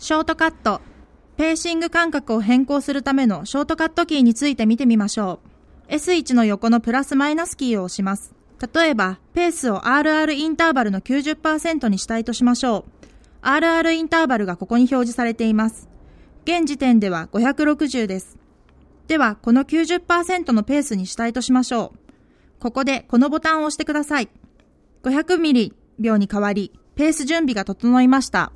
ショートカット。ペーシング間隔を変更するためのショートカットキーについて見てみましょう。S1 の横のプラスマイナスキーを押します。例えば、ペースを RR インターバルの90%にしたいとしましょう。RR インターバルがここに表示されています。現時点では560です。では、この90%のペースにしたいとしましょう。ここでこのボタンを押してください。500ミリ秒に変わり、ペース準備が整いました。